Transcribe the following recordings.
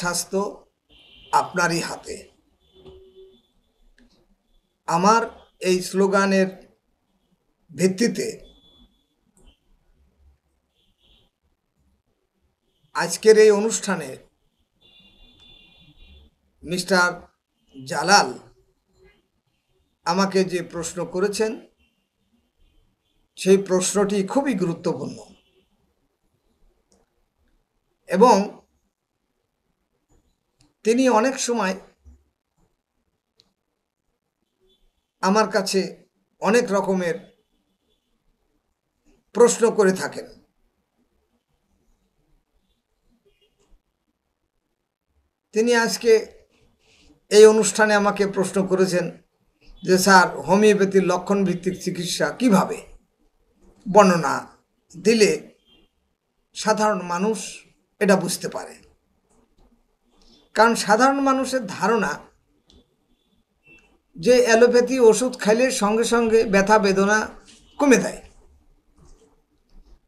স্বাস্থ্য আপনারই হাতে আমার এই স্লোগানের ভিত্তিতে আজকের এই অনুষ্ঠানে মিস্টার জালাল আমাকে যে প্রশ্ন করেছেন সেই প্রশ্নটি খুবই গুরুত্বপূর্ণ এবং তিনি অনেক সময় আমার কাছে অনেক রকমের প্রশ্ন করে থাকেন তিনি আজকে এই অনুষ্ঠানে আমাকে প্রশ্ন করেছেন যে স্যার হোমিওপ্যাথির লক্ষণ ভিত্তিক চিকিৎসা কিভাবে বর্ণনা দিলে সাধারণ মানুষ এটা বুঝতে পারে কারণ সাধারণ মানুষের ধারণা যে অ্যালোপ্যাথি ওষুধ খাইলে সঙ্গে সঙ্গে ব্যথা বেদনা কমে দেয়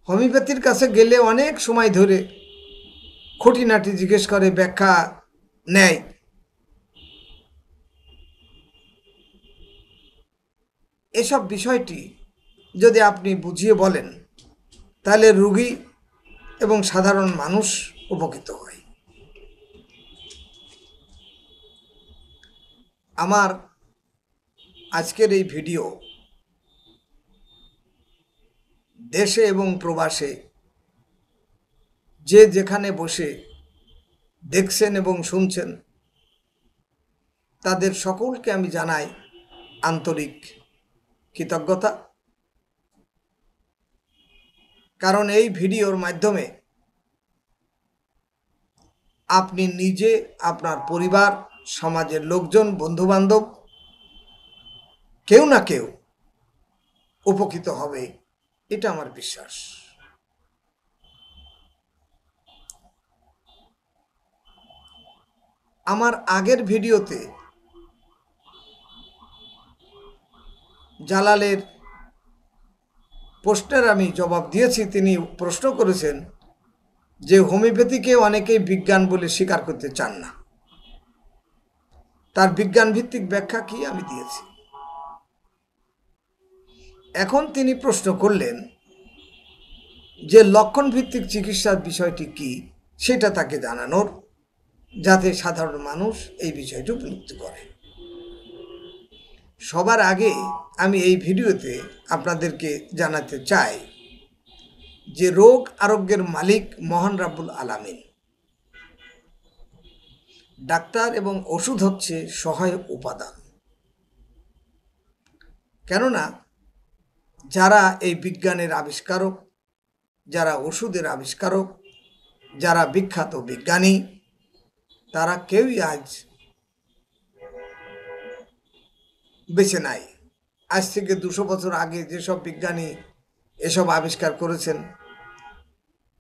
হোমিওপ্যাথির কাছে গেলে অনেক সময় ধরে খুঁটিনাটি জিজ্ঞেস করে ব্যাখ্যা নেয় এসব বিষয়টি যদি আপনি বুঝিয়ে বলেন তাহলে রুগী এবং সাধারণ মানুষ উপকৃত হয় আমার আজকের এই ভিডিও দেশে এবং প্রবাসে যে যেখানে বসে দেখছেন এবং শুনছেন তাদের সকলকে আমি জানাই আন্তরিক কৃতজ্ঞতা কারণ এই ভিডিওর মাধ্যমে আপনি নিজে আপনার পরিবার সমাজের লোকজন বন্ধুবান্ধব কেউ না কেউ উপকৃত হবে এটা আমার বিশ্বাস আমার আগের ভিডিওতে জালালের প্রশ্নের আমি জবাব দিয়েছি তিনি প্রশ্ন করেছেন যে হোমিওপ্যাথিকে অনেকেই বিজ্ঞান বলে স্বীকার করতে চান না তার বিজ্ঞান ভিত্তিক ব্যাখ্যা কি আমি দিয়েছি এখন তিনি প্রশ্ন করলেন যে লক্ষণ ভিত্তিক চিকিৎসার বিষয়টি কি সেটা তাকে জানানোর যাতে সাধারণ মানুষ এই বিষয়টি উপলব্ধি করে সবার আগে আমি এই ভিডিওতে আপনাদেরকে জানাতে চাই যে রোগ আরোগ্যের মালিক মোহন রাব্বুল আলামিন ডাক্তার এবং ওষুধ হচ্ছে সহায়ক উপাদান কেননা যারা এই বিজ্ঞানের আবিষ্কারক যারা ওষুধের আবিষ্কারক যারা বিখ্যাত বিজ্ঞানী তারা কেউই আজ বেছে নাই আজ থেকে দুশো বছর আগে যেসব বিজ্ঞানী এসব আবিষ্কার করেছেন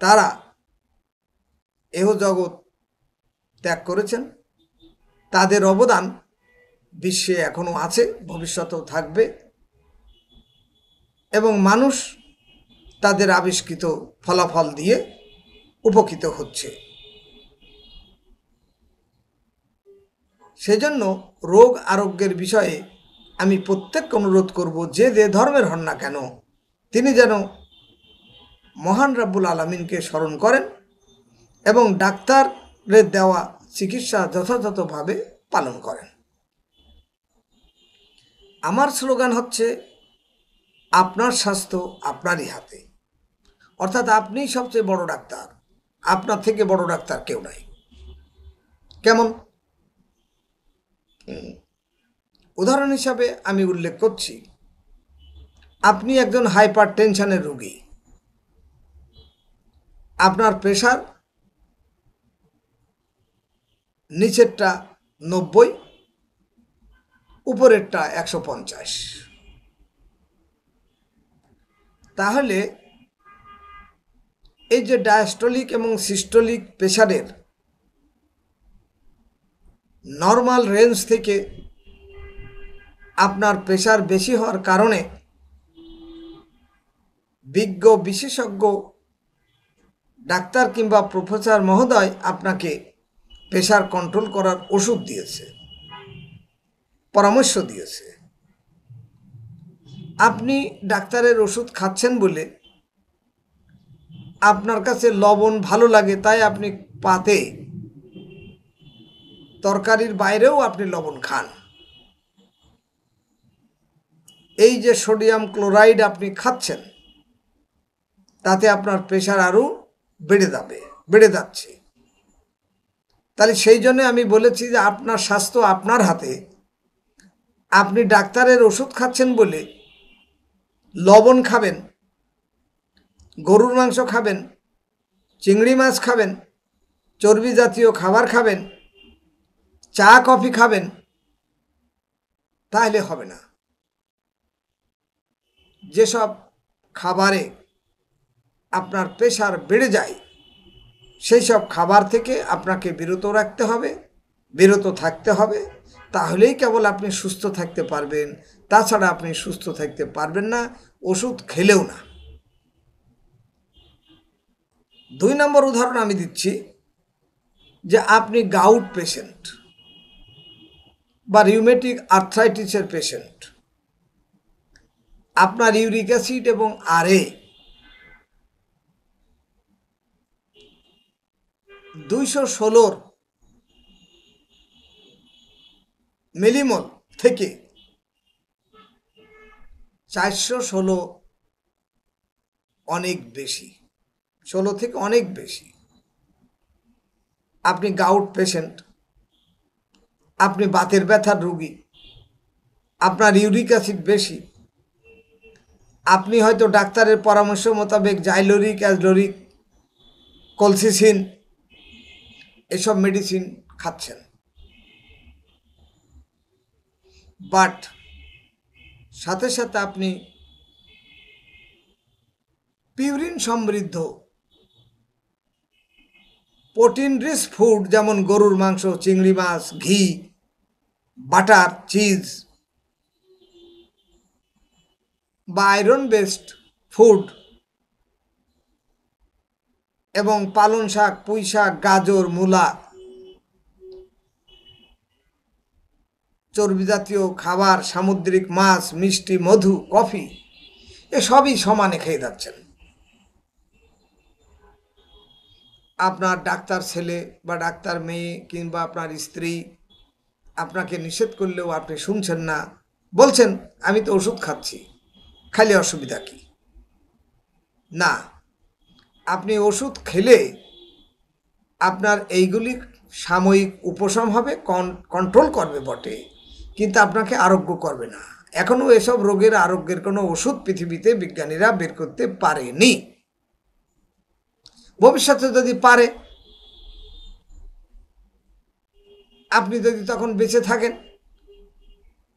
তারা এহ জগৎ ত্যাগ করেছেন তাদের অবদান বিশ্বে এখনও আছে ভবিষ্যতেও থাকবে এবং মানুষ তাদের আবিষ্কৃত ফলাফল দিয়ে উপকৃত হচ্ছে সেজন্য রোগ আরোগ্যের বিষয়ে আমি প্রত্যেককে অনুরোধ করব যে যে ধর্মের হন না কেন তিনি যেন মহান রাব্বুল আলমিনকে স্মরণ করেন এবং ডাক্তারের দেওয়া চিকিৎসা যথাযথভাবে পালন করেন আমার স্লোগান হচ্ছে আপনার স্বাস্থ্য আপনারই হাতে অর্থাৎ আপনিই সবচেয়ে বড় ডাক্তার আপনার থেকে বড় ডাক্তার কেউ নাই কেমন উদাহরণ হিসাবে আমি উল্লেখ করছি আপনি একজন হাইপার টেনশনের রুগী আপনার প্রেশার নিচেরটা নব্বই উপরেরটা একশো পঞ্চাশ তাহলে এই যে ডায়াস্টলিক এবং সিস্টলিক প্রেশারের নর্মাল রেঞ্জ থেকে আপনার প্রেশার বেশি হওয়ার কারণে বিজ্ঞ বিশেষজ্ঞ ডাক্তার কিংবা প্রফেসর মহোদয় আপনাকে প্রেশার কন্ট্রোল করার ওষুধ দিয়েছে পরামর্শ দিয়েছে আপনি ডাক্তারের ওষুধ খাচ্ছেন বলে আপনার কাছে লবণ ভালো লাগে তাই আপনি পাতে তরকারির বাইরেও আপনি লবণ খান এই যে সোডিয়াম ক্লোরাইড আপনি খাচ্ছেন তাতে আপনার প্রেশার আরও বেড়ে যাবে বেড়ে যাচ্ছে তাহলে সেই জন্য আমি বলেছি যে আপনার স্বাস্থ্য আপনার হাতে আপনি ডাক্তারের ওষুধ খাচ্ছেন বলে লবণ খাবেন গরুর মাংস খাবেন চিংড়ি মাছ খাবেন চর্বি জাতীয় খাবার খাবেন চা কফি খাবেন তাহলে হবে না যেসব খাবারে আপনার প্রেশার বেড়ে যায় সেই সব খাবার থেকে আপনাকে বিরত রাখতে হবে বিরত থাকতে হবে তাহলেই কেবল আপনি সুস্থ থাকতে পারবেন তাছাড়া আপনি সুস্থ থাকতে পারবেন না ওষুধ খেলেও না দুই নম্বর উদাহরণ আমি দিচ্ছি যে আপনি গাউট পেশেন্ট বা রিউমেটিক আর্থ্রাইটিসের পেশেন্ট আপনার ইউরিক অ্যাসিড এবং আরে দুইশো ষোলোর মিলিমল থেকে চারশো ষোলো অনেক বেশি ষোলো থেকে অনেক বেশি আপনি গাউট পেশেন্ট আপনি বাতের ব্যথার রুগী আপনার ইউরিক অ্যাসিড বেশি আপনি হয়তো ডাক্তারের পরামর্শ মোতাবেক জাইলোরিক অ্যাজলোরিক কলসিসিন এসব মেডিসিন খাচ্ছেন বাট সাথে সাথে আপনি পিউরিন সমৃদ্ধ প্রোটিন রিচ ফুড যেমন গরুর মাংস চিংড়ি মাছ ঘি বাটার চিজ বা আয়রন বেসড ফুড এবং পালন শাক পুঁই শাক গাজর মূলা চর্বিজাতীয় খাবার সামুদ্রিক মাছ মিষ্টি মধু কফি এসবই সমানে খেয়ে যাচ্ছেন আপনার ডাক্তার ছেলে বা ডাক্তার মেয়ে কিংবা আপনার স্ত্রী আপনাকে নিষেধ করলেও আপনি শুনছেন না বলছেন আমি তো ওষুধ খাচ্ছি খালি অসুবিধা কি না আপনি ওষুধ খেলে আপনার এইগুলি সাময়িক উপশম হবে কন্ট্রোল করবে বটে কিন্তু আপনাকে আরোগ্য করবে না এখনও এসব রোগের আরোগ্যের কোনো ওষুধ পৃথিবীতে বিজ্ঞানীরা বের করতে পারেনি ভবিষ্যতে যদি পারে আপনি যদি তখন বেঁচে থাকেন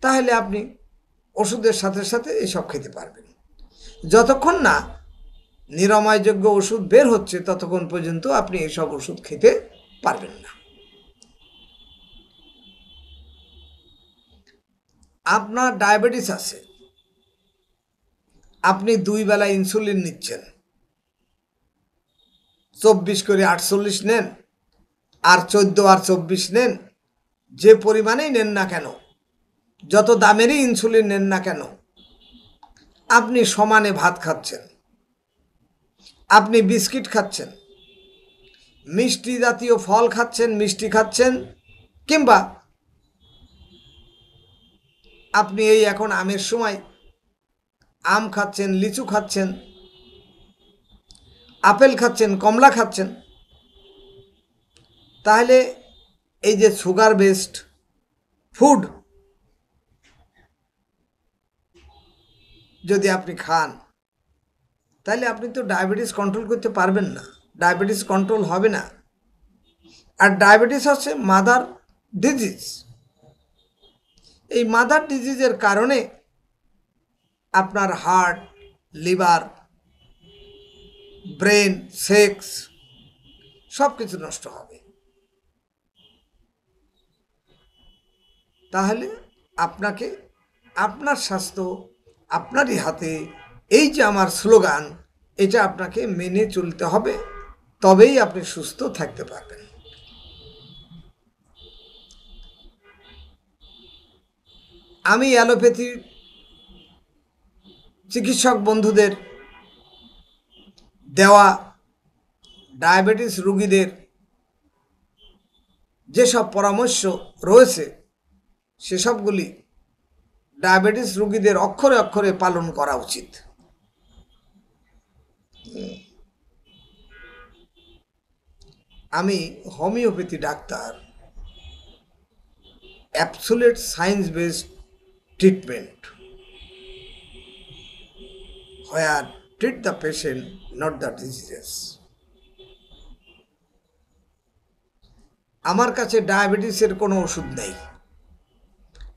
তাহলে আপনি ওষুধের সাথে সাথে এসব খেতে পারবেন যতক্ষণ না নিরাময়যোগ্য ওষুধ বের হচ্ছে ততক্ষণ পর্যন্ত আপনি এসব ওষুধ খেতে পারবেন না আপনার ডায়াবেটিস আছে আপনি দুই বেলা ইনসুলিন নিচ্ছেন চব্বিশ করে আটচল্লিশ নেন আর চোদ্দ আর চব্বিশ নেন যে পরিমাণেই নেন না কেন যত দামেরই ইনসুলিন নেন না কেন আপনি সমানে ভাত খাচ্ছেন আপনি বিস্কিট খাচ্ছেন মিষ্টি জাতীয় ফল খাচ্ছেন মিষ্টি খাচ্ছেন কিংবা আপনি এই এখন আমের সময় আম খাচ্ছেন লিচু খাচ্ছেন আপেল খাচ্ছেন কমলা খাচ্ছেন তাহলে এই যে সুগার বেসড ফুড যদি আপনি খান তাহলে আপনি তো ডায়াবেটিস কন্ট্রোল করতে পারবেন না ডায়াবেটিস কন্ট্রোল হবে না আর ডায়াবেটিস হচ্ছে মাদার ডিজিজ এই মাদার ডিজিজের কারণে আপনার হার্ট লিভার ব্রেন সেক্স সব কিছু নষ্ট হবে তাহলে আপনাকে আপনার স্বাস্থ্য আপনারই হাতে এই যে আমার স্লোগান এটা আপনাকে মেনে চলতে হবে তবেই আপনি সুস্থ থাকতে পারবেন আমি অ্যালোপ্যাথির চিকিৎসক বন্ধুদের দেওয়া ডায়াবেটিস রুগীদের যেসব পরামর্শ রয়েছে সেসবগুলি ডায়াবেটিস রুগীদের অক্ষরে অক্ষরে পালন করা উচিত আমি homeopathy doctor absolute science based treatment where treat the patient not the diseases আমার কাছে ডায়াবেটিসের কোনো ওষুধ নেই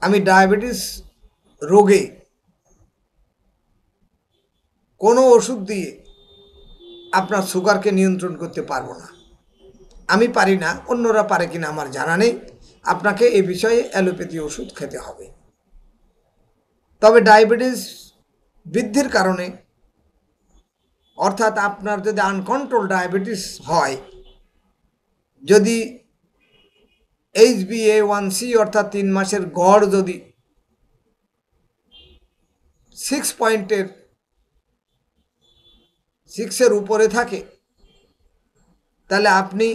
আমি ডায়াবেটিস রোগে কোনো ওষুধ দিয়ে আপনার সুগারকে নিয়ন্ত্রণ করতে পারবো না আমি পারি না অন্যরা পারে কিনা আমার জানা নেই আপনাকে এ বিষয়ে অ্যালোপ্যাথি ওষুধ খেতে হবে তবে ডায়াবেটিস বৃদ্ধির কারণে অর্থাৎ আপনার যদি আনকন্ট্রোল ডায়াবেটিস হয় যদি H B A one C অর্থাৎ তিন মাসের গড় যদি সিক্স পয়েন্টের সিক্সের উপরে থাকে তাহলে আপনি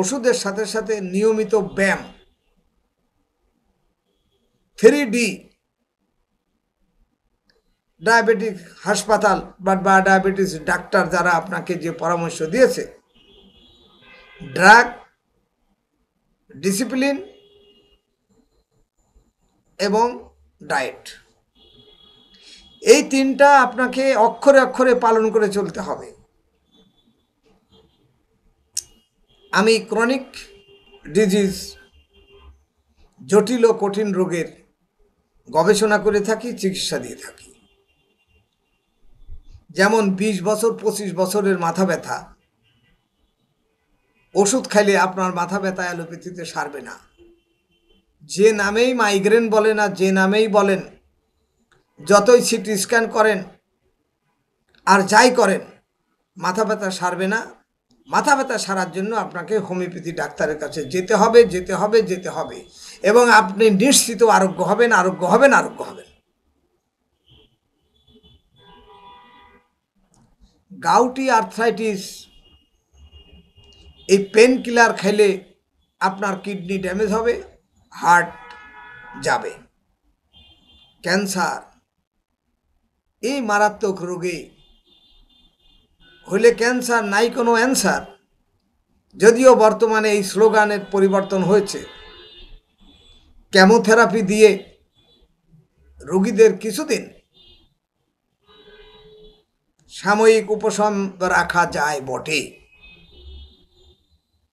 ওষুধের সাথে সাথে নিয়মিত ব্যায়াম থ্রি ডি ডায়াবেটিক হাসপাতাল বা ডায়াবেটিস ডাক্তার যারা আপনাকে যে পরামর্শ দিয়েছে ড্রাগ ডিসিপ্লিন এবং ডায়েট এই তিনটা আপনাকে অক্ষরে অক্ষরে পালন করে চলতে হবে আমি ক্রনিক ডিজিজ জটিল ও কঠিন রোগের গবেষণা করে থাকি চিকিৎসা দিয়ে থাকি যেমন ২০ বছর পঁচিশ বছরের মাথা ব্যথা ওষুধ খাইলে আপনার মাথা ব্যথা অ্যালোপ্যাথিতে সারবে না যে নামেই মাইগ্রেন বলে না যে নামেই বলেন যতই সিটি স্ক্যান করেন আর যাই করেন মাথা ব্যথা সারবে না মাথা ব্যথা সারার জন্য আপনাকে হোমিওপ্যাথি ডাক্তারের কাছে যেতে হবে যেতে হবে যেতে হবে এবং আপনি নিশ্চিত আরোগ্য হবেন আরোগ্য হবেন আরোগ্য হবেন গাউটি আর্থ্রাইটিস এই পেন কিলার খেলে আপনার কিডনি ড্যামেজ হবে হার্ট যাবে ক্যান্সার এই মারাত্মক রোগে হলে ক্যান্সার নাই কোনো অ্যান্সার যদিও বর্তমানে এই স্লোগানের পরিবর্তন হয়েছে কেমোথেরাপি দিয়ে রোগীদের কিছুদিন সাময়িক উপশম রাখা যায় বটে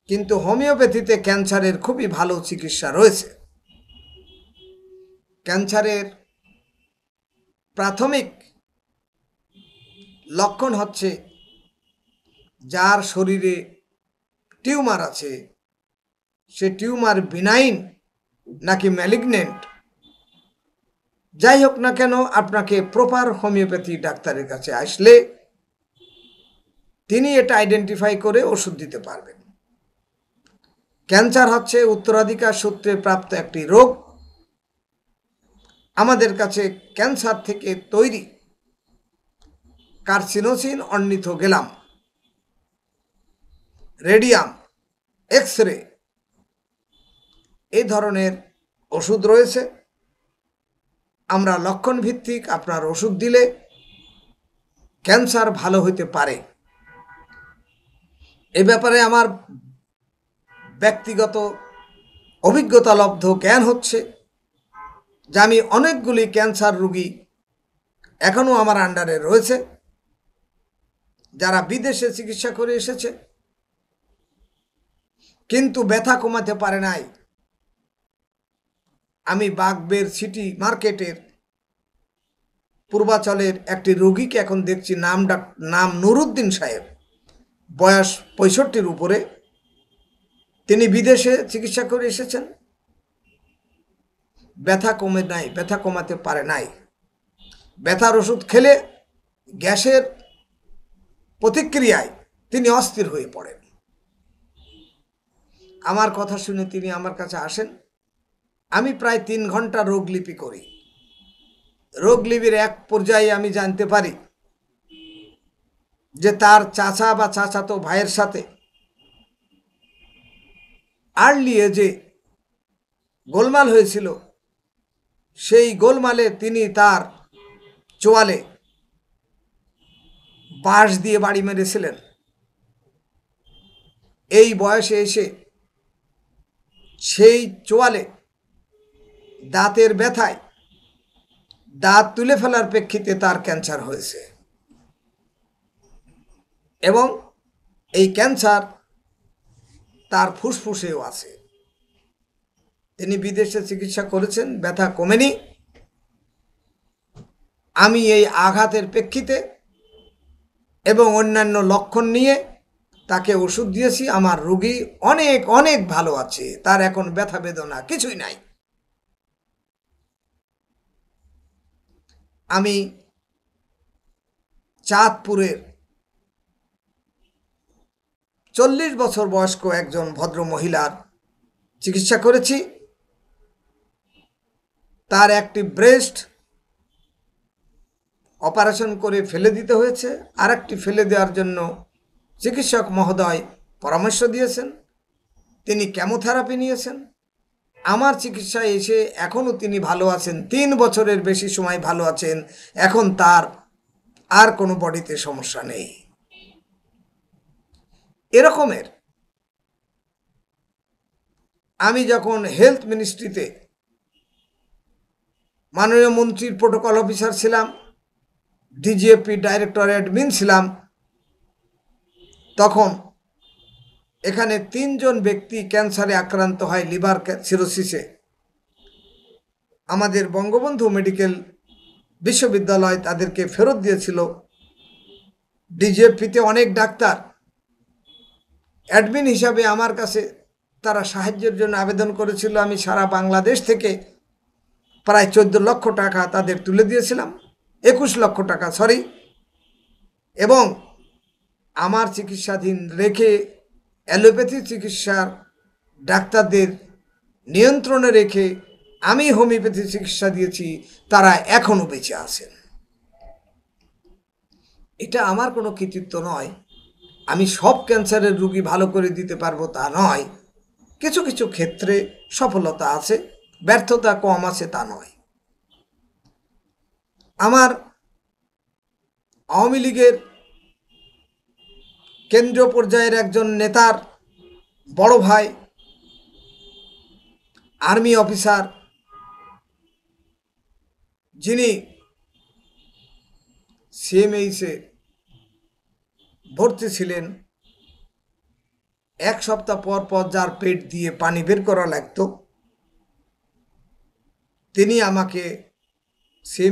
কিন্তু হোমিওপ্যাথিতে ক্যান্সারের খুবই ভালো চিকিৎসা রয়েছে ক্যান্সারের প্রাথমিক লক্ষণ হচ্ছে যার শরীরে টিউমার আছে সে টিউমার বিনাইন নাকি ম্যালিগনেন্ট যাই হোক না কেন আপনাকে প্রপার হোমিওপ্যাথি ডাক্তারের কাছে আসলে তিনি এটা আইডেন্টিফাই করে ওষুধ দিতে পারবেন ক্যান্সার হচ্ছে উত্তরাধিকার সূত্রে প্রাপ্ত একটি রোগ আমাদের কাছে ক্যান্সার থেকে তৈরি কার্সিনোসিন অন্নিত গেলাম রেডিয়াম এক্স রে এই ধরনের ওষুধ রয়েছে আমরা লক্ষণ ভিত্তিক আপনার ওষুধ দিলে ক্যান্সার ভালো হইতে পারে এ ব্যাপারে আমার ব্যক্তিগত অভিজ্ঞতা লব্ধ জ্ঞান হচ্ছে যে আমি অনেকগুলি ক্যান্সার রুগী এখনও আমার আন্ডারে রয়েছে যারা বিদেশে চিকিৎসা করে এসেছে কিন্তু ব্যথা কমাতে পারে নাই আমি বাগবের সিটি মার্কেটের পূর্বাচলের একটি রোগীকে এখন দেখছি নাম ডাক নাম নুরুদ্দিন সাহেব বয়স পঁয়ষট্টির উপরে তিনি বিদেশে চিকিৎসা করে এসেছেন ব্যথা কমে নাই ব্যথা কমাতে পারে নাই ব্যথার ওষুধ খেলে গ্যাসের প্রতিক্রিয়ায় তিনি অস্থির হয়ে পড়েন আমার কথা শুনে তিনি আমার কাছে আসেন আমি প্রায় তিন ঘন্টা রোগলিপি করি রোগলিপির এক পর্যায়ে আমি জানতে পারি যে তার চাচা বা চাচা তো ভাইয়ের সাথে আর্লি যে গোলমাল হয়েছিল সেই গোলমালে তিনি তার চোয়ালে বাঁশ দিয়ে বাড়ি মেরেছিলেন এই বয়সে এসে সেই চোয়ালে দাঁতের ব্যথায় দাঁত তুলে ফেলার প্রেক্ষিতে তার ক্যান্সার হয়েছে এবং এই ক্যান্সার তার ফুসফুসেও আছে তিনি বিদেশে চিকিৎসা করেছেন ব্যথা কমেনি আমি এই আঘাতের প্রেক্ষিতে এবং অন্যান্য লক্ষণ নিয়ে তাকে ওষুধ দিয়েছি আমার রুগী অনেক অনেক ভালো আছে তার এখন ব্যথা বেদনা কিছুই নাই আমি চাঁদপুরের চল্লিশ বছর বয়স্ক একজন ভদ্র মহিলার চিকিৎসা করেছি তার একটি ব্রেস্ট অপারেশন করে ফেলে দিতে হয়েছে আরেকটি ফেলে দেওয়ার জন্য চিকিৎসক মহোদয় পরামর্শ দিয়েছেন তিনি কেমোথেরাপি নিয়েছেন আমার চিকিৎসায় এসে এখনও তিনি ভালো আছেন তিন বছরের বেশি সময় ভালো আছেন এখন তার আর কোনো বডিতে সমস্যা নেই এরকমের আমি যখন হেলথ মিনিস্ট্রিতে মাননীয় মন্ত্রীর প্রোটোকল অফিসার ছিলাম ডিজিএপি ডাইরেক্টরেট মিন ছিলাম তখন এখানে তিনজন ব্যক্তি ক্যান্সারে আক্রান্ত হয় লিভার সিরোসিসে আমাদের বঙ্গবন্ধু মেডিকেল বিশ্ববিদ্যালয় তাদেরকে ফেরত দিয়েছিল ডিজিএফপিতে অনেক ডাক্তার অ্যাডমিন হিসাবে আমার কাছে তারা সাহায্যের জন্য আবেদন করেছিল আমি সারা বাংলাদেশ থেকে প্রায় চোদ্দ লক্ষ টাকা তাদের তুলে দিয়েছিলাম একুশ লক্ষ টাকা সরি এবং আমার চিকিৎসাধীন রেখে অ্যালোপ্যাথি চিকিৎসার ডাক্তারদের নিয়ন্ত্রণে রেখে আমি হোমিওপ্যাথি চিকিৎসা দিয়েছি তারা এখনও বেঁচে আছেন এটা আমার কোনো কৃতিত্ব নয় আমি সব ক্যান্সারের রুগী ভালো করে দিতে পারবো তা নয় কিছু কিছু ক্ষেত্রে সফলতা আছে ব্যর্থতা কম আছে তা নয় আমার আওয়ামী লীগের কেন্দ্রীয় পর্যায়ের একজন নেতার বড় ভাই আর্মি অফিসার যিনি সিএমএইসে ভর্তি ছিলেন এক সপ্তাহ পর পর যার পেট দিয়ে পানি বের করা লাগত তিনি আমাকে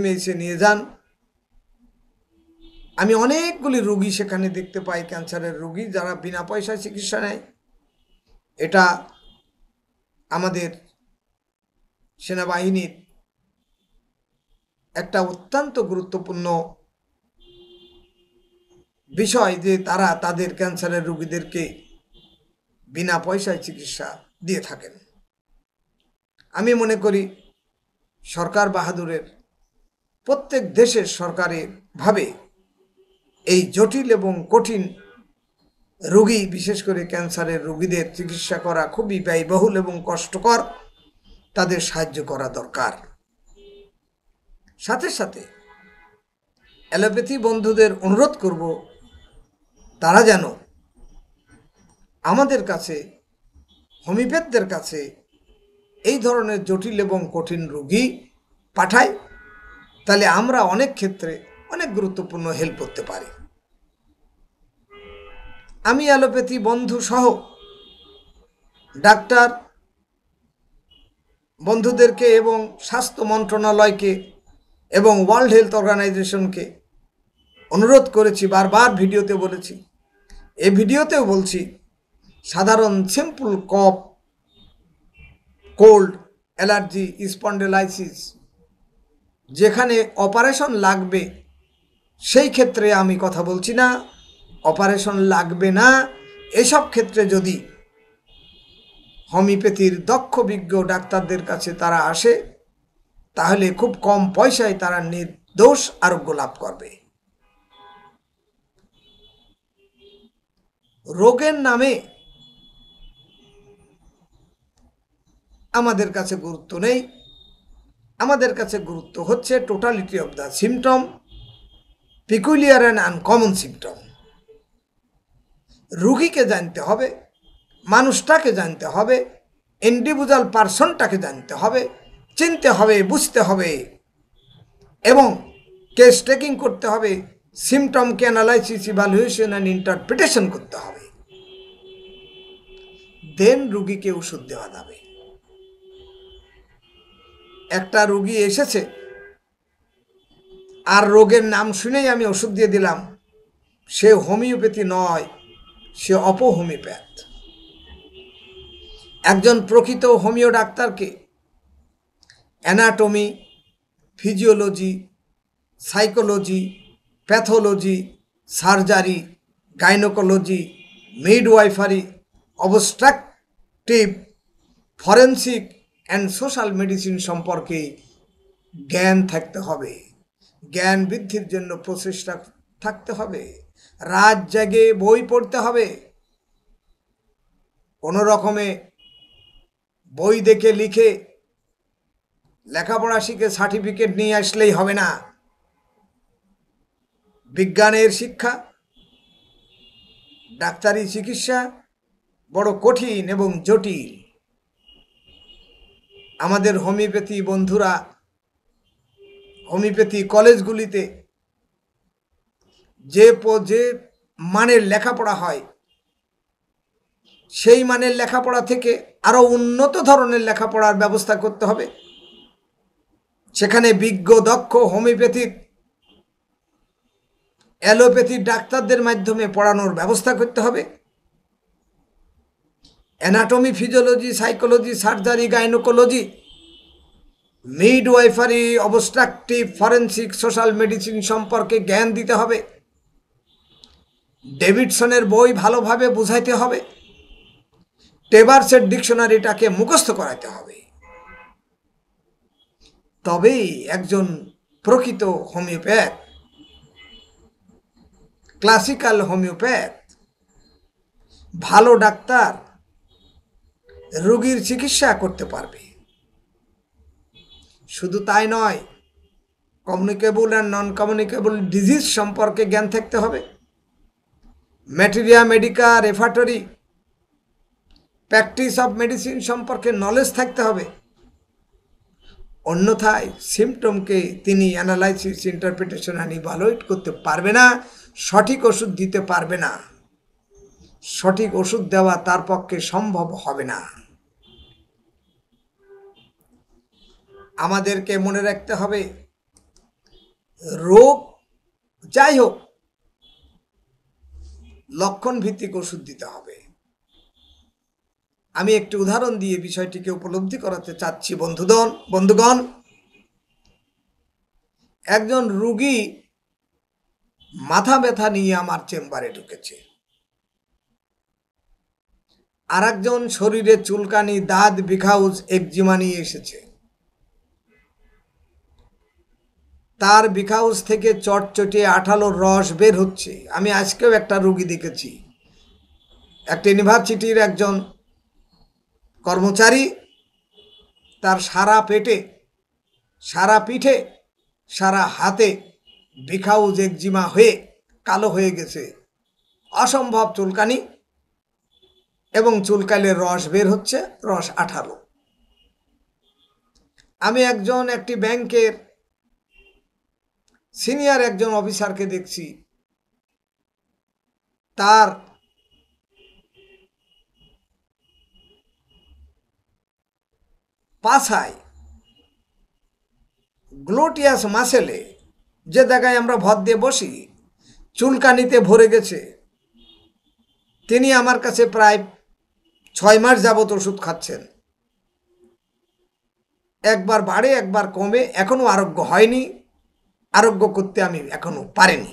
মেয়েছে নিয়ে যান আমি অনেকগুলি রুগী সেখানে দেখতে পাই ক্যান্সারের রুগী যারা বিনা পয়সায় চিকিৎসা নেয় এটা আমাদের সেনাবাহিনীর একটা অত্যন্ত গুরুত্বপূর্ণ বিষয় যে তারা তাদের ক্যান্সারের রুগীদেরকে বিনা পয়সায় চিকিৎসা দিয়ে থাকেন আমি মনে করি সরকার বাহাদুরের প্রত্যেক দেশের সরকারে ভাবে এই জটিল এবং কঠিন রোগী বিশেষ করে ক্যান্সারের রোগীদের চিকিৎসা করা খুবই ব্যয়বহুল এবং কষ্টকর তাদের সাহায্য করা দরকার সাথে সাথে অ্যালোপ্যাথি বন্ধুদের অনুরোধ করব তারা যেন আমাদের কাছে হোমিওপ্যাথদের কাছে এই ধরনের জটিল এবং কঠিন রোগী পাঠায় তাহলে আমরা অনেক ক্ষেত্রে অনেক গুরুত্বপূর্ণ হেল্প করতে পারি আমি অ্যালোপ্যাথি বন্ধু সহ ডাক্তার বন্ধুদেরকে এবং স্বাস্থ্য মন্ত্রণালয়কে এবং ওয়ার্ল্ড হেলথ অর্গানাইজেশনকে অনুরোধ করেছি বারবার ভিডিওতে বলেছি এ ভিডিওতেও বলছি সাধারণ simple cough cold allergy spondylosis যেখানে অপারেশন লাগবে সেই ক্ষেত্রে আমি কথা বলছি না অপারেশন লাগবে না এসব ক্ষেত্রে যদি হোমিওপ্যাথির দক্ষ বিজ্ঞ ডাক্তারদের কাছে তারা আসে তাহলে খুব কম পয়সায় তারা নির্দোষ আরোগ্য লাভ করবে রোগের নামে আমাদের কাছে গুরুত্ব নেই আমাদের কাছে গুরুত্ব হচ্ছে totality of the symptom peculiar and uncommon symptom রুগীকে জানতে হবে মানুষটাকে জানতে হবে ইন্ডিভিজুয়াল পার্সনটাকে জানতে হবে চিনতে হবে বুঝতে হবে এবং কেস টেকিং করতে হবে সিমটমকে অ্যানালাইসিস ইভ্যালুয়েশন অ্যান্ড ইন্টারপ্রিটেশন করতে হবে দেন রুগীকে ওষুধ দেওয়া যাবে একটা রুগী এসেছে আর রোগের নাম শুনেই আমি ওষুধ দিয়ে দিলাম সে হোমিওপ্যাথি নয় সে অপহোমিওপ্যাথ একজন প্রকৃত হোমিও ডাক্তারকে anatomy physiology psychology pathology surgery gynaecology midwifery obstructive forensic and social medicine সম্পর্কে জ্ঞান থাকতে হবে জ্ঞান বৃদ্ধির জন্য প্রচেষ্টা থাকতে হবে রাত জাগে বই পড়তে হবে কোনো রকমে বই দেখে লিখে লেখাপড়া শিখে সার্টিফিকেট নিয়ে আসলেই হবে না বিজ্ঞানের শিক্ষা ডাক্তারি চিকিৎসা বড় কঠিন এবং জটিল আমাদের হোমিওপ্যাথি বন্ধুরা হোমিওপ্যাথি কলেজগুলিতে যে যে মানের লেখাপড়া হয় সেই মানের লেখাপড়া থেকে আরও উন্নত ধরনের লেখাপড়ার ব্যবস্থা করতে হবে সেখানে বিজ্ঞ দক্ষ হোমিওপ্যাথিক অ্যালোপ্যাথি ডাক্তারদের মাধ্যমে পড়ানোর ব্যবস্থা করতে হবে anatomy physiology psychology surgery gynaecology midwifery obstructive forensic social medicine সম্পর্কে জ্ঞান দিতে হবে ডেভিডসনের বই ভালোভাবে বুঝাইতে হবে টেবার্সের ডিকশনারিটাকে মুখস্থ করাইতে হবে তবেই একজন প্রকৃত হোমিওপ্যাথ ক্লাসিক্যাল হোমিওপ্যাথ ভালো ডাক্তার রোগীর চিকিৎসা করতে পারবে শুধু তাই নয় communicable and non communicable disease সম্পর্কে জ্ঞান থাকতে হবে materia medica repertory practice of medicine সম্পর্কে নলেজ থাকতে হবে অন্যথায় সিমটমকে তিনি অ্যানালাইসিস ইন্টারপ্রিটেশন অ্যান্ড ইভালুয়েট করতে পারবে না সঠিক ওষুধ দিতে পারবে না সঠিক ওষুধ দেওয়া তার পক্ষে সম্ভব হবে না আমাদেরকে মনে রাখতে হবে রোগ যাই হোক লক্ষণ ভিত্তিক ওষুধ দিতে হবে আমি একটি উদাহরণ দিয়ে বিষয়টিকে উপলব্ধি করাতে চাচ্ছি বন্ধুদন বন্ধুগণ একজন রুগী মাথা ব্যথা নিয়ে আমার চেম্বারে ঢুকেছে আরেকজন শরীরে চুলকানি দাঁত বিখাউজ একজিমা নিয়ে এসেছে তার বিখাউজ থেকে চটচটে আঠালো রস বের হচ্ছে আমি আজকেও একটা রুগী দেখেছি একটা ইউনিভার্সিটির একজন কর্মচারী তার সারা পেটে সারা পিঠে সারা হাতে বিখাউজ একজিমা হয়ে কালো হয়ে গেছে অসম্ভব চুলকানি এবং চুলকালে রস বের হচ্ছে রস আঠালো আমি একজন একটি ব্যাংকের সিনিয়র একজন অফিসারকে দেখছি তার পাশায় গ্লোটিয়াস মাসেলে যে জায়গায় আমরা ভর দিয়ে বসি চুলকানিতে ভরে গেছে তিনি আমার কাছে প্রায় ছয় মাস যাবত ওষুধ খাচ্ছেন একবার বাড়ে একবার কমে এখনও আরোগ্য হয়নি আরোগ্য করতে আমি এখনও পারিনি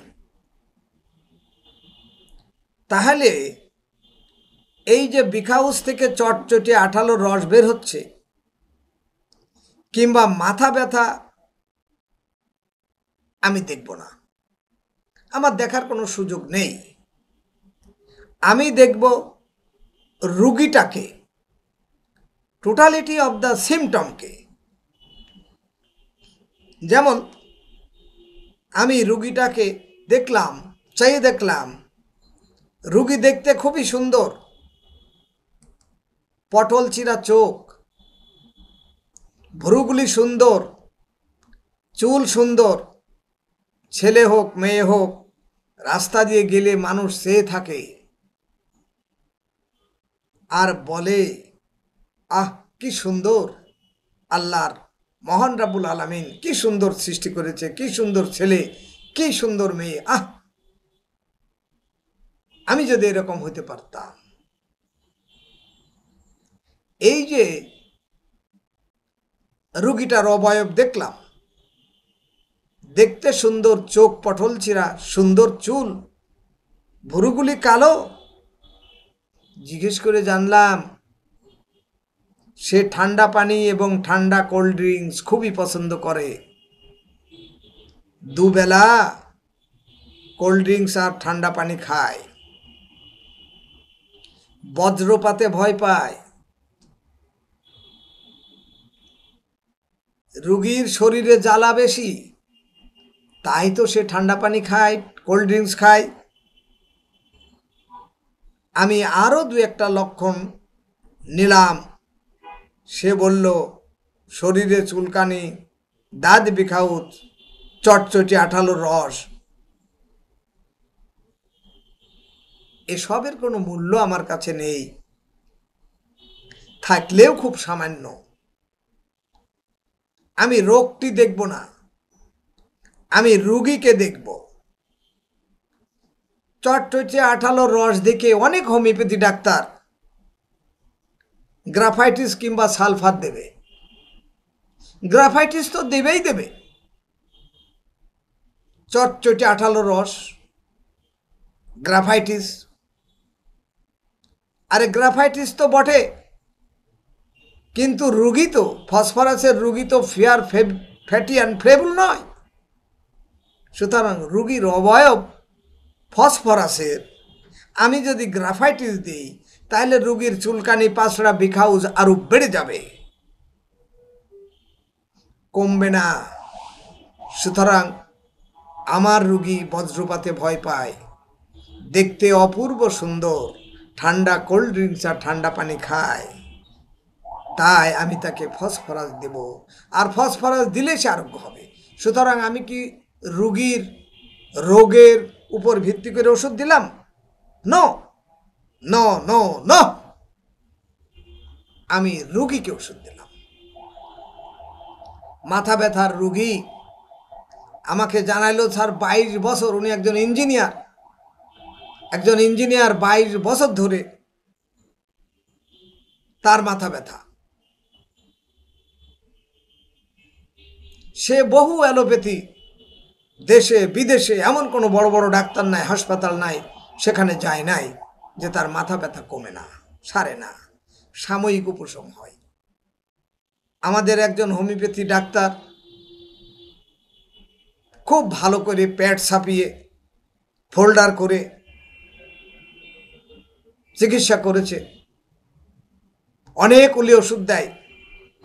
তাহলে এই যে বিখাউস থেকে চটচটে আঠালো রস বের হচ্ছে কিংবা মাথা ব্যথা আমি দেখব না আমার দেখার কোনো সুযোগ নেই আমি দেখব রুগীটাকে টোটালিটি অব দ্য সিমটমকে যেমন আমি রুগীটাকে দেখলাম চেয়ে দেখলাম রুগী দেখতে খুবই সুন্দর পটল চিরা চোখ ভ্রুগুলি সুন্দর চুল সুন্দর ছেলে হোক মেয়ে হোক রাস্তা দিয়ে গেলে মানুষ চেয়ে থাকে আর বলে আহ কি সুন্দর আল্লাহর মহান রাবুল আলমিন কি সুন্দর সৃষ্টি করেছে কি সুন্দর ছেলে কি সুন্দর মেয়ে আহ আমি যদি এরকম হতে পারতাম এই যে রুগীটার অবয়ব দেখলাম দেখতে সুন্দর চোখ পটল চিরা সুন্দর চুল ভুরুগুলি কালো জিজ্ঞেস করে জানলাম সে ঠান্ডা পানি এবং ঠান্ডা কোল্ড ড্রিঙ্কস খুবই পছন্দ করে দুবেলা কোল্ড ড্রিঙ্কস আর ঠান্ডা পানি খায় বজ্রপাতে ভয় পায় রুগীর শরীরে জ্বালা বেশি তাই তো সে ঠান্ডা পানি খায় কোল্ড ড্রিঙ্কস খায় আমি আরও দু একটা লক্ষণ নিলাম সে বলল শরীরে চুলকানি দাঁত বিখাউত চটচটি আঠালো রস এসবের কোনো মূল্য আমার কাছে নেই থাকলেও খুব সামান্য আমি রোগটি দেখব না আমি রুগীকে দেখবো চটচটে আঠালো রস দেখে অনেক হোমিওপ্যাথি ডাক্তার গ্রাফাইটিস কিংবা সালফার দেবে গ্রাফাইটিস তো দেবেই দেবে চটচটে আঠালো রস গ্রাফাইটিস আরে গ্রাফাইটিস তো বটে কিন্তু রুগী তো ফসফরাসের রুগী তো ফেয়ার ফ্যাটি অ্যান্ড ফ্লেবল নয় সুতরাং রুগীর অবয়ব ফসফরাসের আমি যদি গ্রাফাইটিস দিই তাহলে রুগীর চুলকানি পাঁচড়া বিখাউজ আরও বেড়ে যাবে কমবে না সুতরাং আমার রুগী বজ্রপাতে ভয় পায় দেখতে অপূর্ব সুন্দর ঠান্ডা কোল্ড ড্রিঙ্কস আর ঠান্ডা পানি খায় তাই আমি তাকে ফসফরাস দেব আর ফসফরাস দিলে সে আরোগ্য হবে সুতরাং আমি কি রুগীর রোগের উপর ভিত্তি করে ওষুধ দিলাম ন আমি রুগীকে ওষুধ দিলাম মাথা ব্যথার রুগী আমাকে জানাইলো স্যার বাইশ বছর উনি একজন ইঞ্জিনিয়ার একজন ইঞ্জিনিয়ার বাইশ বছর ধরে তার মাথা ব্যথা সে বহু অ্যালোপ্যাথি দেশে বিদেশে এমন কোনো বড় বড় ডাক্তার নাই হাসপাতাল নাই সেখানে যায় নাই যে তার মাথা ব্যথা কমে না সারে না সাময়িক উপশম হয় আমাদের একজন হোমিওপ্যাথি ডাক্তার খুব ভালো করে প্যাড ছাপিয়ে ফোল্ডার করে চিকিৎসা করেছে অনেকগুলি ওষুধ দেয়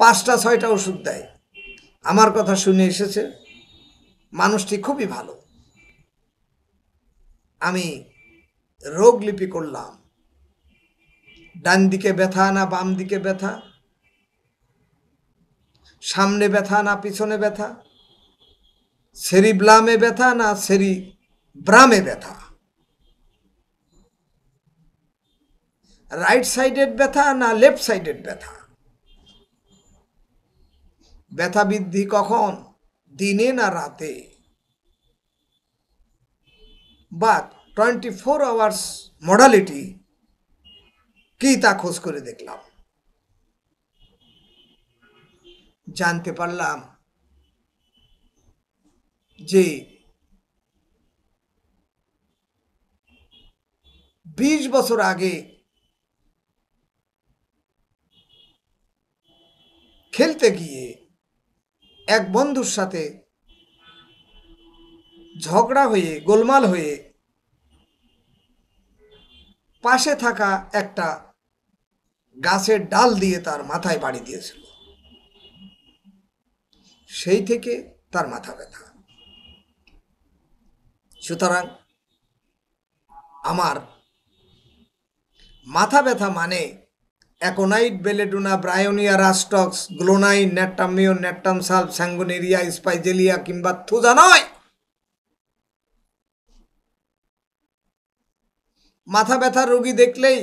পাঁচটা ছয়টা ওষুধ দেয় আমার কথা শুনে এসেছে মানুষটি খুবই ভালো আমি রোগ লিপি করলাম ডান দিকে ব্যথা না বাম দিকে ব্যথা সামনে ব্যথা না পিছনে ব্যথা সেরি ব্লামে ব্যথা না সেরি ব্রামে ব্যথা রাইট সাইডের ব্যথা না লেফট সাইডের ব্যথা ব্যথা বৃদ্ধি কখন দিনে না রাতে বাদ 24 आवर्स मोडालिटी की ता खोज করে দেখলাম জানতে পারলাম যে 20 বছর আগে খেলতে গিয়ে এক বন্ধুর সাথে ঝগড়া হয়ে গোলমাল হয়ে পাশে থাকা একটা গাছের ডাল দিয়ে তার মাথায় বাড়ি দিয়েছিল সেই থেকে তার মাথা ব্যথা সুতরাং আমার মাথা ব্যথা মানে aconite belladonna bryonia rhus tox glonoine ন্যাট্টামিয়ন ন্যাট্টাম সাল স্যাঙ্গোনেরিয়া স্পাইজেলিয়া কিংবা থুজা নয় মাথা ব্যথার রোগী দেখলেই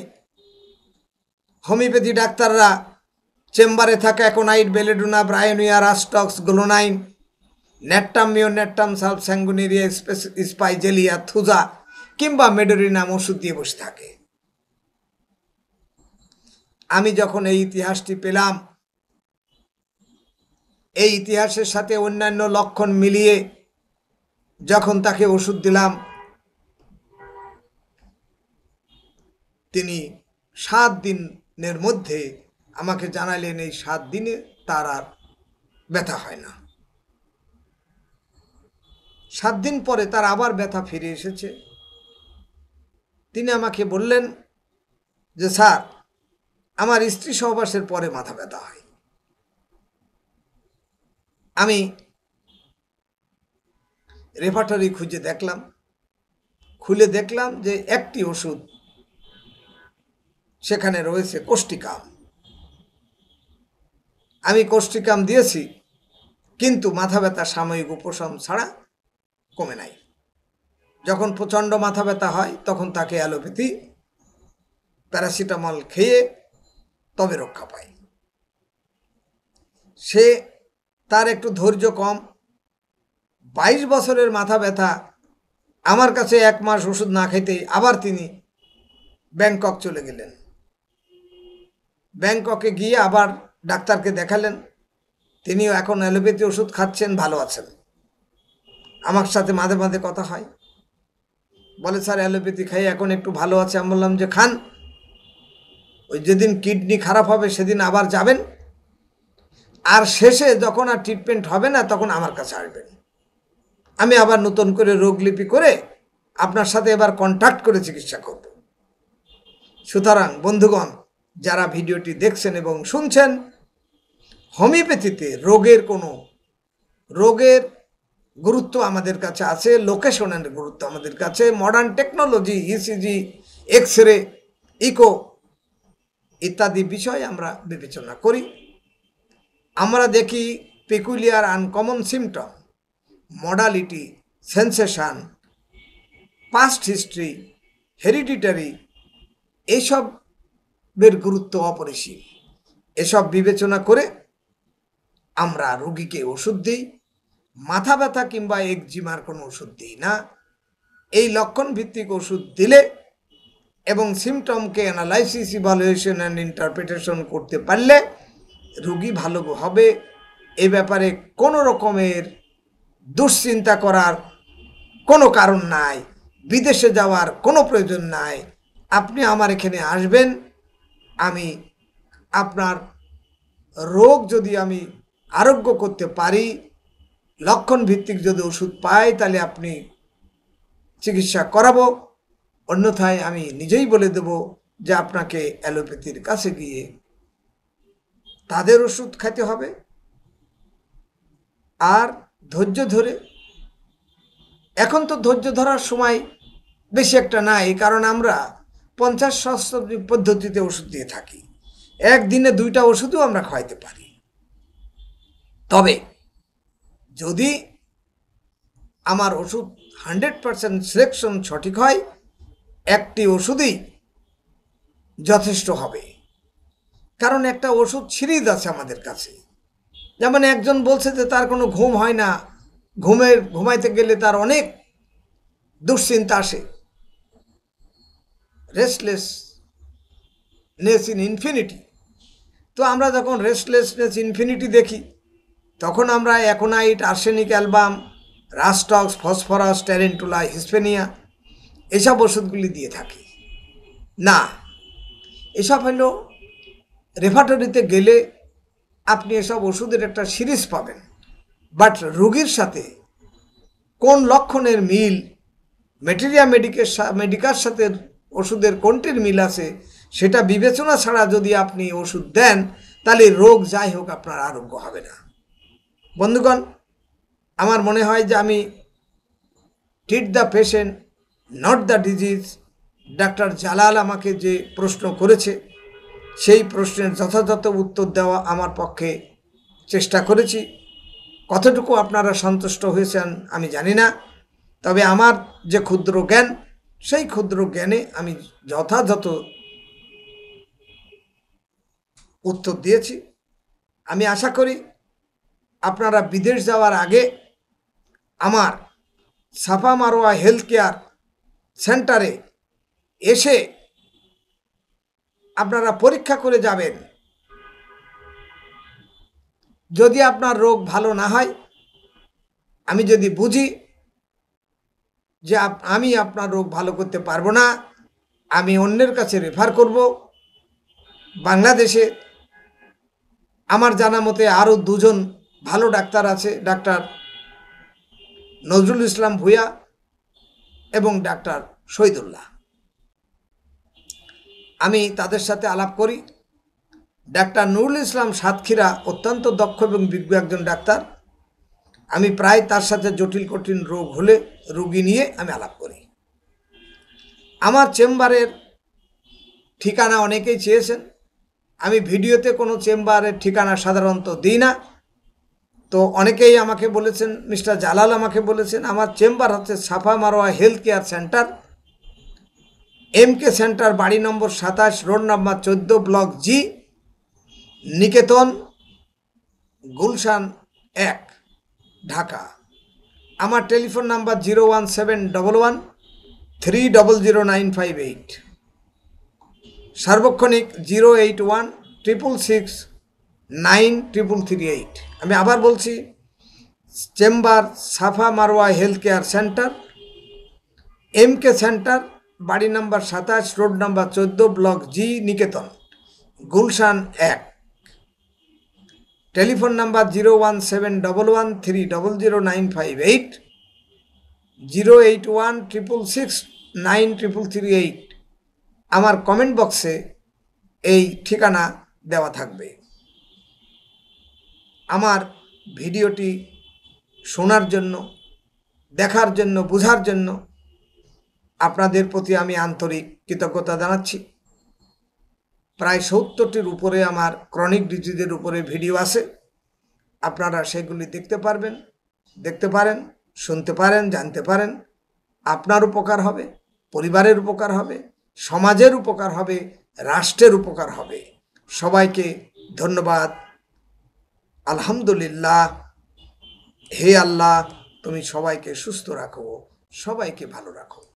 হোমিওপ্যাথি ডাক্তাররা চেম্বারে থাকা aconite belladonna bryonia rhus tox glonoine natrum মিওন্যাট্টাম সালফ স্যাঙ্গুনেরিয়া স্পাইজেলিয়া থুজা কিংবা মেডোরিনাম ওষুধ দিয়ে বসে থাকে আমি যখন এই ইতিহাসটি পেলাম এই ইতিহাসের সাথে অন্যান্য লক্ষণ মিলিয়ে যখন তাকে ওষুধ দিলাম তিনি সাত দিনের মধ্যে আমাকে জানালেন এই সাত দিনে তার আর ব্যথা হয় না সাত দিন পরে তার আবার ব্যথা ফিরে এসেছে তিনি আমাকে বললেন যে স্যার আমার স্ত্রী সহবাসের পরে মাথা ব্যথা হয় আমি রেফার্টারি খুঁজে দেখলাম খুলে দেখলাম যে একটি ওষুধ সেখানে রয়েছে কোষ্টিকাম আমি কোষ্টিকাম দিয়েছি কিন্তু মাথা ব্যথা সাময়িক উপশম ছাড়া কমে নাই যখন প্রচণ্ড মাথা ব্যথা হয় তখন তাকে অ্যালোপ্যাথি প্যারাসিটামল খেয়ে তবে রক্ষা পায় সে তার একটু ধৈর্য কম বাইশ বছরের মাথা ব্যথা আমার কাছে এক মাস ওষুধ না খেতেই আবার তিনি ব্যাংকক চলে গেলেন ব্যাংককে গিয়ে আবার ডাক্তারকে দেখালেন তিনিও এখন অ্যালোপ্যাথি ওষুধ খাচ্ছেন ভালো আছেন আমার সাথে মাঝে মাঝে কথা হয় বলে স্যার অ্যালোপ্যাথি খাই এখন একটু ভালো আছে আমি বললাম যে খান ওই যেদিন কিডনি খারাপ হবে সেদিন আবার যাবেন আর শেষে যখন আর ট্রিটমেন্ট হবে না তখন আমার কাছে আসবেন আমি আবার নতুন করে রোগলিপি করে আপনার সাথে এবার কন্ট্যাক্ট করে চিকিৎসা করব সুতরাং বন্ধুগণ যারা ভিডিওটি দেখছেন এবং শুনছেন হোমিওপ্যাথিতে রোগের কোনো রোগের গুরুত্ব আমাদের কাছে আছে লোকেশনের গুরুত্ব আমাদের কাছে modern technology ECG x ray echo ইত্যাদি বিষয় আমরা বিবেচনা করি আমরা দেখি peculiar uncommon symptom modality sensation past history hereditary এসবের গুরুত্ব অপরিসীম এসব বিবেচনা করে আমরা রুগীকে ওষুধ দিই মাথা ব্যথা কিংবা একজিমার কোনো ওষুধ দিই না এই লক্ষণ ভিত্তিক ওষুধ দিলে এবং সিমটমকে অ্যানালাইসিস ইভালুয়েশন অ্যান্ড ইন্টারপ্রিটেশন করতে পারলে রুগী ভালো হবে এ ব্যাপারে কোনো রকমের দুশ্চিন্তা করার কোনো কারণ নাই বিদেশে যাওয়ার কোনো প্রয়োজন নাই আপনি আমার এখানে আসবেন আমি আপনার রোগ যদি আমি আরোগ্য করতে পারি লক্ষণ ভিত্তিক যদি ওষুধ পাই তাহলে আপনি চিকিৎসা করাবো অন্যথায় আমি নিজেই বলে দেব যে আপনাকে অ্যালোপ্যাথির কাছে গিয়ে তাদের ওষুধ খেতে হবে আর ধৈর্য ধরে এখন তো ধৈর্য ধরার সময় বেশি একটা নাই কারণ আমরা পঞ্চাশ সহস্র পদ্ধতিতে ওষুধ দিয়ে থাকি একদিনে দুইটা ওষুধও আমরা খাওয়াইতে পারি তবে যদি আমার ওষুধ হান্ড্রেড পারসেন্ট সিলেকশন সঠিক হয় একটি ওষুধই যথেষ্ট হবে কারণ একটা ওষুধ সিরিজ আছে আমাদের কাছে যেমন একজন বলছে যে তার কোনো ঘুম হয় না ঘুমের ঘুমাইতে গেলে তার অনেক দুশ্চিন্তা আসে রেস্টলেস নেস ইন ইনফিনিটি তো আমরা যখন রেস্টলেসনেস ইনফিনিটি দেখি তখন আমরা aconite arsenic album rhus tox phosphorus tarentula hispanica এসব ওষুধগুলি দিয়ে থাকি না এসব হলো রেফাটরিতে গেলে আপনি এসব ওষুধের একটা সিরিজ পাবেন বাট রোগীর সাথে কোন লক্ষণের মিল মেটেরিয়া মেডিকের মেডিকার সাথে ওষুধের কোনটির মিল আছে সেটা বিবেচনা ছাড়া যদি আপনি ওষুধ দেন তাহলে রোগ যাই হোক আপনার আরোগ্য হবে না বন্ধুগণ আমার মনে হয় যে আমি treat the patient not the disease doctor Jalal আমাকে যে প্রশ্ন করেছে সেই প্রশ্নের যথাযথ উত্তর দেওয়া আমার পক্ষে চেষ্টা করেছি কতটুকু আপনারা সন্তুষ্ট হয়েছেন আমি জানি না তবে আমার যে ক্ষুদ্র জ্ঞান সেই ক্ষুদ্র জ্ঞানে আমি যথাযথ উত্তর দিয়েছি আমি আশা করি আপনারা বিদেশ যাওয়ার আগে আমার সাফা মারোয়া হেলথ কেয়ার সেন্টারে এসে আপনারা পরীক্ষা করে যাবেন যদি আপনার রোগ ভালো না হয় আমি যদি বুঝি যে আমি আপনার রোগ ভালো করতে পারবো না আমি অন্যের কাছে রেফার করব বাংলাদেশে আমার জানা মতে আরও দুজন ভালো ডাক্তার আছে ডাক্তার নজরুল ইসলাম ভূয়া এবং ডাক্তার শহীদুল্লাহ আমি তাদের সাথে আলাপ করি ডাক্তার নুরুল ইসলাম সাতক্ষীরা অত্যন্ত দক্ষ এবং বিজ্ঞ একজন ডাক্তার আমি প্রায় তার সাথে জটিল কঠিন রোগ হলে রোগী নিয়ে আমি আলাপ করি আমার চেম্বারের ঠিকানা অনেকেই চেয়েছেন আমি ভিডিওতে কোনো চেম্বারের ঠিকানা সাধারণত দিই না তো অনেকেই আমাকে বলেছেন মিস্টার জালাল আমাকে বলেছেন আমার চেম্বার হচ্ছে Safa Marwa health care centre M K centre বাড়ি নম্বর সাতাশ রোড নাম্বার চোদ্দো ব্লক জি নিকেতন গুলশান এক ঢাকা আমার telephone number zero one seven double one three double zero nine five eight সার্বক্ষণিক zero eight one triple six nine triple three eight আমি আবার বলছি chamber Safa Marwa health care centre M K centre বাড়ি number সাতাশ road number চোদ্দো block G Niketan Gulshan এক telephone number zero one seven double one three double zero nine five eight zero eight one triple six nine triple three eight আমার comment বক্সে এই ঠিকানা দেওয়া থাকবে আমার ভিডিওটি শোনার জন্য দেখার জন্য বোঝার জন্য আপনাদের প্রতি আমি আন্তরিক কৃতজ্ঞতা জানাচ্ছি প্রায় সত্তরটির উপরে আমার ক্রনিক ডিজিজের উপরে ভিডিও আছে আপনারা সেগুলি দেখতে পারবেন দেখতে পারেন শুনতে পারেন জানতে পারেন আপনার উপকার হবে পরিবারের উপকার হবে সমাজের উপকার হবে রাষ্ট্রের উপকার হবে সবাইকে ধন্যবাদ আলহামদুলিল্লাহ হে আল্লাহ তুমি সবাইকে সুস্থ রাখো সবাইকে ভালো রাখো